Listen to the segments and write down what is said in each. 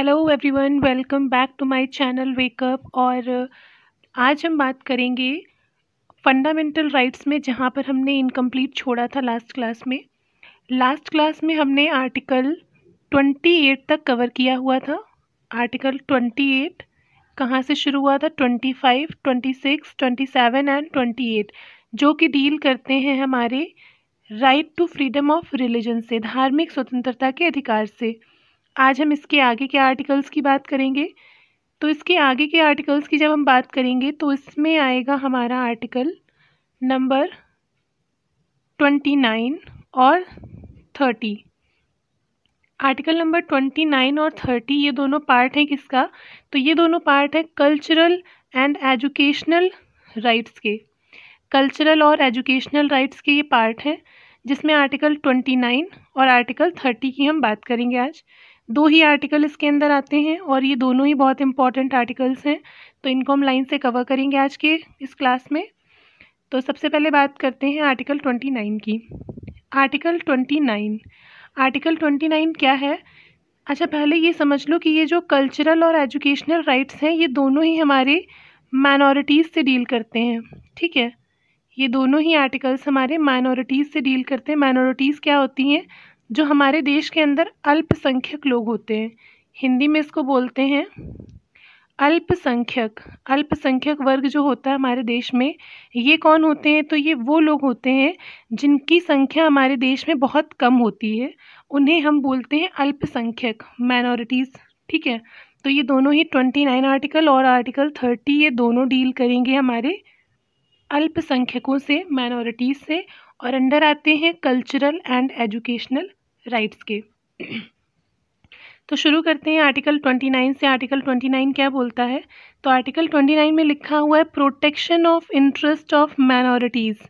hello everyone welcome back to my channel wake up और uh, आज हम बात करेंगे फंडामेंटल राइट्स में जहाँ पर हमने इनकम्प्लीट छोड़ा था लास्ट क्लास में लास्ट क्लास में हमने आर्टिकल 28 तक कवर किया हुआ था आर्टिकल 28 कहाँ से शुरू हुआ था 25, 26, 27 एंड 28 जो कि डील करते हैं हमारे right to freedom of religion से धार्मिक स्वतंत्रता के अधिकार से आज हम इसके आगे के आर्टिकल्स की बात करेंगे तो इसके आगे के आर्टिकल्स की जब हम बात करेंगे तो इसमें आएगा हमारा आर्टिकल नंबर ट्वेंटी नाइन और thirty article number twenty nine और थर्टी ये दोनों पार्ट हैं किसका तो ये दोनों पार्ट हैं कल्चरल एंड एजुकेशनल राइट्स के कल्चरल और एजुकेशनल राइट्स के ये पार्ट हैं जिसमें आर्टिकल ट्वेंटी नाइन और आर्टिकल थर्टी की हम बात करेंगे आज दो ही आर्टिकल इसके अंदर आते हैं और ये दोनों ही बहुत इंपॉर्टेंट आर्टिकल्स हैं तो इनको हम लाइन से कवर करेंगे आज के इस क्लास में तो सबसे पहले बात करते हैं आर्टिकल ट्वेंटी नाइन की article twenty nine article twenty nine क्या है अच्छा पहले ये समझ लो कि ये जो कल्चरल और एजुकेशनल राइट्स हैं ये दोनों ही हमारे माइनॉरिटीज़ से डील करते हैं ठीक है ये दोनों ही आर्टिकल्स हमारे माइनॉरिटीज़ से डील करते हैं माइनॉरिटीज़ क्या होती हैं जो हमारे देश के अंदर अल्पसंख्यक लोग होते हैं हिंदी में इसको बोलते हैं अल्पसंख्यक अल्पसंख्यक वर्ग जो होता है हमारे देश में ये कौन होते हैं तो ये वो लोग होते हैं जिनकी संख्या हमारे देश में बहुत कम होती है उन्हें हम बोलते हैं अल्पसंख्यक माइनॉरिटीज़ ठीक है तो ये दोनों ही ट्वेंटी नाइन आर्टिकल और आर्टिकल थर्टी ये दोनों डील करेंगे हमारे अल्पसंख्यकों से माइनॉरिटीज़ से और अंडर आते हैं कल्चरल एंड एजुकेशनल राइट्स के तो शुरू करते हैं आर्टिकल 29 से आर्टिकल 29 क्या बोलता है तो आर्टिकल 29 में लिखा हुआ है protection of interest of minorities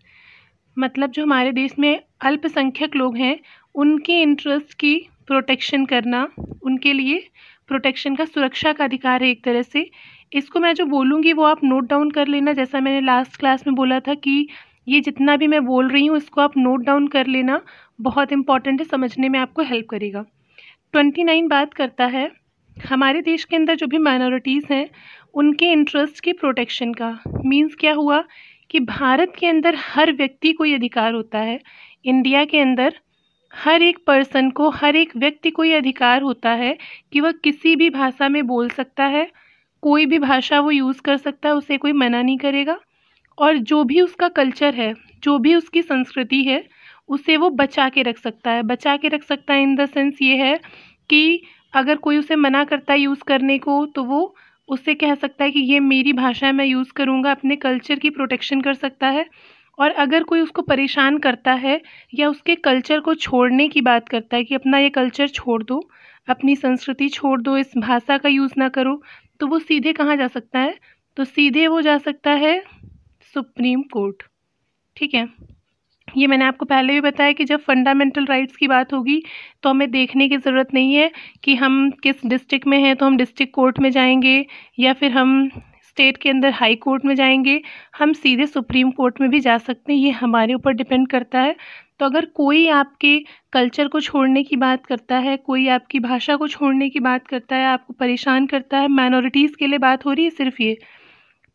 मतलब जो हमारे देश में अल्पसंख्यक लोग हैं उनके इंटरेस्ट की प्रोटेक्शन करना उनके लिए प्रोटेक्शन का सुरक्षा का अधिकार है एक तरह से इसको मैं जो बोलूँगी वो आप नोट डाउन कर लेना जैसा मैंने लास्ट क्लास में बोला था कि ये जितना भी मैं बोल रही हूँ इसको आप नोट डाउन कर लेना बहुत इम्पॉर्टेंट है समझने में आपको हेल्प करेगा ट्वेंटी नाइन बात करता है हमारे देश के अंदर जो भी माइनॉरिटीज़ हैं उनके इंटरेस्ट की प्रोटेक्शन का मींस क्या हुआ कि भारत के अंदर हर व्यक्ति को ये अधिकार होता है इंडिया के अंदर हर एक पर्सन को हर एक व्यक्ति को ये अधिकार होता है कि वह किसी भी भाषा में बोल सकता है कोई भी भाषा वो यूज़ कर सकता है उसे कोई मना नहीं करेगा और जो भी उसका कल्चर है जो भी उसकी संस्कृति है उसे वो बचा के रख सकता है बचा के रख सकता है इन द सेंस ये है कि अगर कोई उसे मना करता है यूज़ करने को तो वो उससे कह सकता है कि ये मेरी भाषा है मैं यूज़ करूँगा अपने कल्चर की प्रोटेक्शन कर सकता है और अगर कोई उसको परेशान करता है या उसके कल्चर को छोड़ने की बात करता है कि अपना ये कल्चर छोड़ दो अपनी संस्कृति छोड़ दो इस भाषा का यूज़ ना करो तो वो सीधे कहाँ जा सकता है तो सीधे वो जा सकता है सुप्रीम कोर्ट ठीक है ये मैंने आपको पहले भी बताया कि जब फंडामेंटल राइट्स की बात होगी तो हमें देखने की ज़रूरत नहीं है कि हम किस डिस्ट्रिक्ट में हैं तो हम डिस्ट्रिक्ट कोर्ट में जाएंगे या फिर हम स्टेट के अंदर हाई कोर्ट में जाएंगे हम सीधे सुप्रीम कोर्ट में भी जा सकते हैं ये हमारे ऊपर डिपेंड करता है तो अगर कोई आपके कल्चर को छोड़ने की बात करता है कोई आपकी भाषा को छोड़ने की बात करता है आपको परेशान करता है माइनॉरिटीज़ के लिए बात हो रही है सिर्फ ये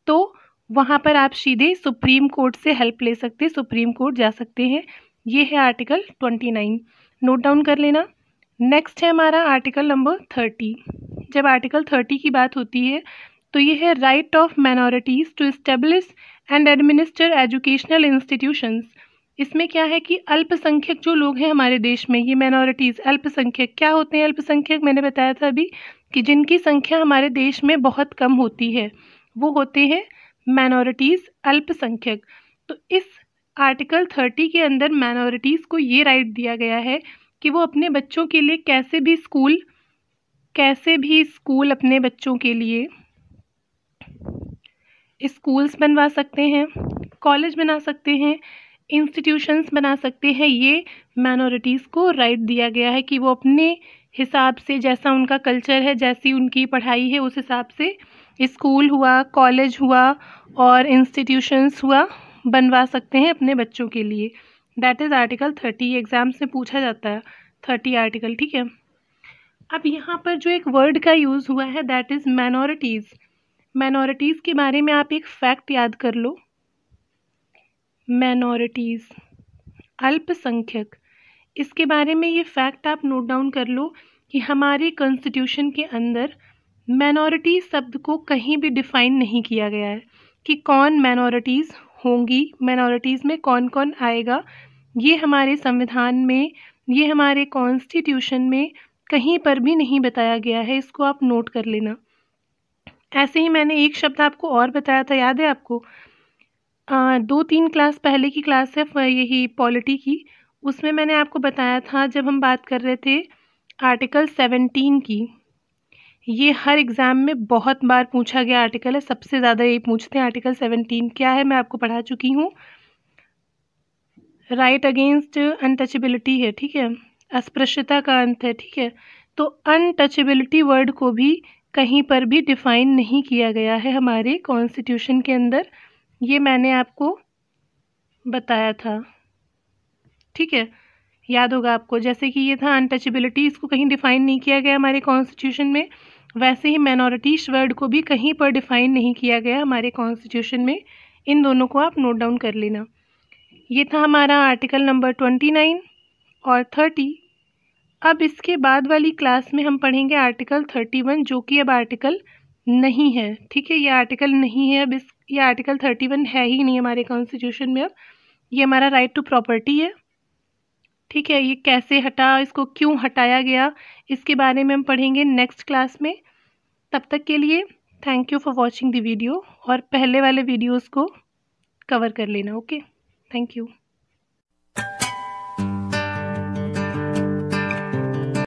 तो वहाँ पर आप सीधे सुप्रीम कोर्ट से हेल्प ले सकते सुप्रीम कोर्ट जा सकते हैं ये है article twenty nine note down कर लेना नेक्स्ट है हमारा आर्टिकल नंबर थर्टी जब आर्टिकल थर्टी की बात होती है तो ये है right of minorities to establish and administer educational institutions इसमें क्या है कि अल्पसंख्यक जो लोग हैं हमारे देश में ये माइनॉरिटीज़ अल्पसंख्यक क्या होते हैं अल्पसंख्यक मैंने बताया था अभी कि जिनकी संख्या हमारे देश में बहुत कम होती है वो होते हैं मैनोरिटीज़ अल्पसंख्यक तो इस आर्टिकल थर्टी के अंदर माइनॉरिटीज़ को ये राइट दिया गया है कि वो अपने बच्चों के लिए कैसे भी स्कूल कैसे भी स्कूल अपने बच्चों के लिए स्कूल्स बनवा सकते हैं कॉलेज बना सकते हैं इंस्टीट्यूशंस बना सकते हैं ये माइनॉरिटीज़ को राइट दिया गया है कि वो अपने हिसाब से जैसा उनका कल्चर है जैसी उनकी पढ़ाई है उस हिसाब से स्कूल हुआ कॉलेज हुआ और इंस्टीट्यूशंस हुआ बनवा सकते हैं अपने बच्चों के लिए that is article thirty exam में पूछा जाता है थर्टी आर्टिकल ठीक है अब यहाँ पर जो एक वर्ड का यूज़ हुआ है दैट इज़ मैनॉरिटीज़ मैनॉरिटीज़ के बारे में आप एक फैक्ट याद कर लो मैनॉरिटीज़ अल्पसंख्यक इसके बारे में ये फैक्ट आप नोट डाउन कर लो कि हमारे कॉन्स्टिट्यूशन के अंदर मैनॉरिटी शब्द को कहीं भी डिफाइन नहीं किया गया है कि कौन मैनॉरिटीज़ होंगी मैनॉरिटीज़ में कौन कौन आएगा ये हमारे संविधान में ये हमारे कॉन्स्टिट्यूशन में कहीं पर भी नहीं बताया गया है इसको आप नोट कर लेना ऐसे ही मैंने एक शब्द आपको और बताया था याद है आपको आ, दो तीन क्लास पहले की क्लास है यही पॉलिटी की उसमें मैंने आपको बताया था जब हम बात कर रहे थे आर्टिकल सेवनटीन की ये हर एग्ज़ाम में बहुत बार पूछा गया आर्टिकल है सबसे ज़्यादा ये पूछते हैं आर्टिकल सेवनटीन क्या है मैं आपको पढ़ा चुकी हूँ राइट अगेंस्ट अनटचेबिलिटी है ठीक है अस्पृश्यता का अंत है ठीक है तो अनटचेबिलिटी वर्ड को भी कहीं पर भी डिफ़ाइन नहीं किया गया है हमारे कॉन्स्टिट्यूशन के अंदर ये मैंने आपको बताया था ठीक है याद होगा आपको जैसे कि ये था अनटचेबिलिटी इसको कहीं डिफाइन नहीं किया गया हमारे कॉन्स्टिट्यूशन में वैसे ही मैनोरिटीज वर्ड को भी कहीं पर डिफाइन नहीं किया गया हमारे कॉन्स्टिट्यूशन में इन दोनों को आप नोट डाउन कर लेना ये था हमारा आर्टिकल नंबर ट्वेंटी नाइन और थर्टी अब इसके बाद वाली क्लास में हम पढ़ेंगे आर्टिकल थर्टी वन जो कि अब आर्टिकल नहीं है ठीक है ये आर्टिकल नहीं है अब इस ये आर्टिकल थर्टी वन है ही नहीं हमारे कॉन्स्टिट्यूशन में अब ये हमारा राइट टू प्रॉपर्टी है ठीक है ये कैसे हटा इसको क्यों हटाया गया इसके बारे में हम पढ़ेंगे नेक्स्ट क्लास में तब तक के लिए thank you for watching the video और पहले वाले वीडियोज़ को कवर कर लेना ओके थैंक यू